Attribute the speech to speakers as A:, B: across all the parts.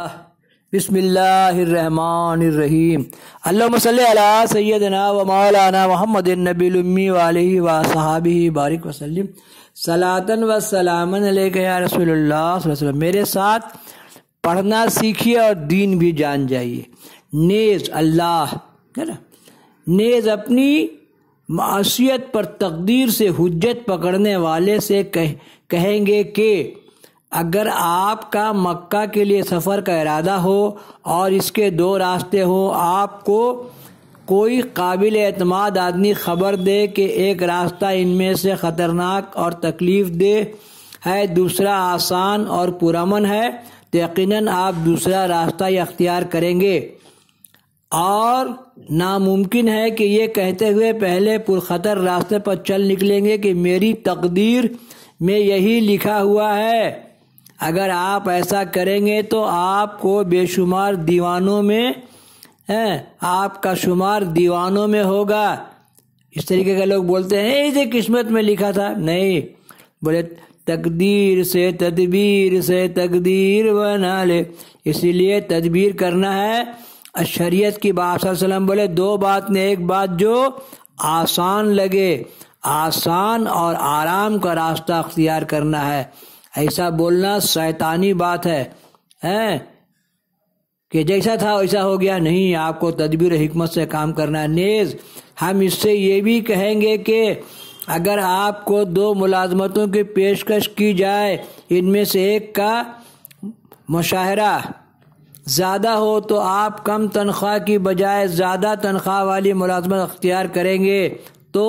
A: बिसमीम अल्ला सैदना व मौलाना व बारिक वसलम सलातन व सलामन या मेरे साथ पढ़ना सीखिए और दीन भी जान जाइए नेज अल्लाह है ना नेज अपनी मासीत पर तकदीर से हुज्जत पकड़ने वाले से कह कहेंगे कि अगर आपका मक्का के लिए सफ़र का इरादा हो और इसके दो रास्ते हों आपको कोई काबिल अतमाद आदमी खबर दे कि एक रास्ता इनमें से ख़तरनाक और तकलीफ़ दे है दूसरा आसान और पुरमन है तो यकीन आप दूसरा रास्ता अख्तियार करेंगे और नामुमकिन है कि ये कहते हुए पहले पुरखतर रास्ते पर चल निकलेंगे कि मेरी तकदीर में यही लिखा हुआ है अगर आप ऐसा करेंगे तो आपको बेशुमार दीवानों में है आपका शुमार दीवानों में होगा इस तरीके के लोग बोलते हैं इसे किस्मत में लिखा था नहीं बोले तकदीर से तदबीर से तकदीर बना ले इसीलिए तदबीर करना है शरीयत की बात बोले दो बात ने एक बात जो आसान लगे आसान और आराम का रास्ता अख्तियार करना है ऐसा बोलना शैतानी बात है हैं कि जैसा था वैसा हो गया नहीं आपको तदबीर हिकमत से काम करना नेज हम इससे ये भी कहेंगे कि अगर आपको दो मुलाजमतों की पेशकश की जाए इनमें से एक का मुशाहरा ज़्यादा हो तो आप कम तनख्वाह की बजाय ज़्यादा तनख्वाह वाली मुलाजमत अख्तियार करेंगे तो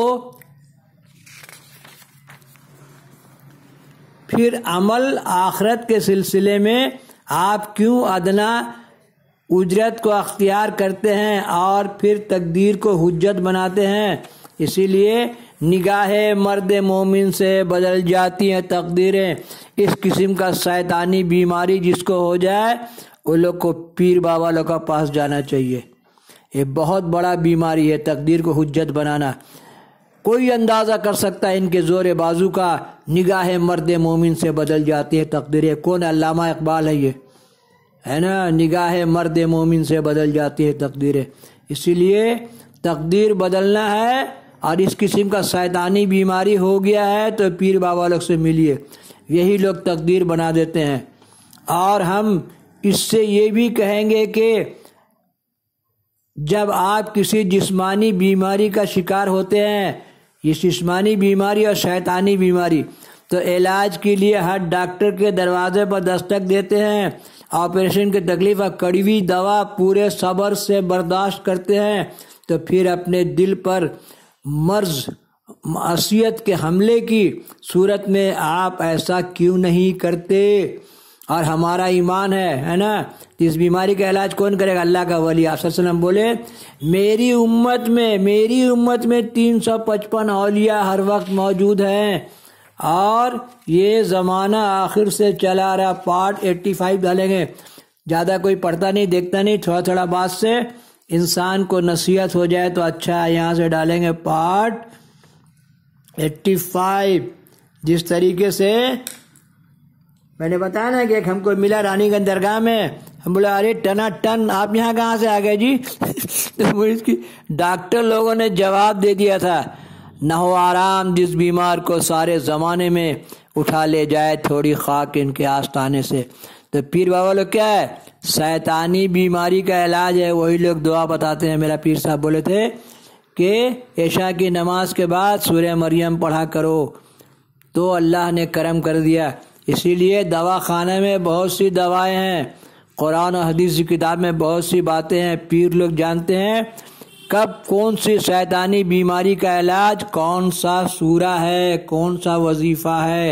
A: फिर अमल आखरत के सिलसिले में आप क्यों अदना उजरत को अख्तियार करते हैं और फिर तकदीर को हुज्जत बनाते हैं इसीलिए निगाह मर्द मोमिन से बदल जाती हैं तकदीरें इस किस्म का शैतानी बीमारी जिसको हो जाए वो लोग को पीर बाबा लोग का पास जाना चाहिए ये बहुत बड़ा बीमारी है तकदीर को हुज्जत बनाना कोई अंदाज़ा कर सकता है इनके ज़ोर बाजू का निगाह मर्द मोमिन से बदल जाती है तकदीर कौन अलामा इकबाल है ये है ना निगाह मर्द मोमिन से बदल जाती है तकदीर इसीलिए तकदीर बदलना है और इस किस्म का शैतानी बीमारी हो गया है तो पीर बाबा लोग से मिलिए यही लोग तकदीर बना देते हैं और हम इससे ये भी कहेंगे कि जब आप किसी जिस्मानी बीमारी का शिकार होते हैं ये जिसमानी बीमारी और शैतानी बीमारी तो इलाज के लिए हर डॉक्टर के दरवाजे पर दस्तक देते हैं ऑपरेशन की तकलीफ और कड़वी दवा पूरे सब्र से बर्दाश्त करते हैं तो फिर अपने दिल पर मर्ज असियत के हमले की सूरत में आप ऐसा क्यों नहीं करते और हमारा ईमान है है ना तो इस बीमारी का इलाज कौन करेगा अल्लाह का वली आसलम बोले मेरी उम्मत में मेरी उम्मत में तीन सौ पचपन अलिया हर वक्त मौजूद हैं और ये ज़माना आखिर से चला रहा पार्ट एट्टी फाइव डालेंगे ज़्यादा कोई पढ़ता नहीं देखता नहीं थोड़ा थोड़ा बात से इंसान को नसीहत हो जाए तो अच्छा है यहाँ से डालेंगे पार्ट एट्टी फाइव जिस तरीके से मैंने बताया ना कि हमको मिला रानीगंज दरगाह में हम बोला अरे टना टन आप यहाँ कहाँ से आ गए जी तो इसकी डॉक्टर लोगों ने जवाब दे दिया था न हो आराम जिस बीमार को सारे ज़माने में उठा ले जाए थोड़ी खाक इनके आस्थाने से तो पीर बाबा लोग क्या है सैतानी बीमारी का इलाज है वही लोग दुआ बताते हैं मेरा पीर साहब बोले थे कि ऐशा की नमाज के बाद सूर्य मरियम पढ़ा करो तो अल्लाह ने करम कर दिया इसीलिए दवा खाने में बहुत सी दवाएं हैं कुरान और हदीस की किताब में बहुत सी बातें हैं पीर लोग जानते हैं कब कौन सी शैतानी बीमारी का इलाज कौन सा सूरा है कौन सा वजीफ़ा है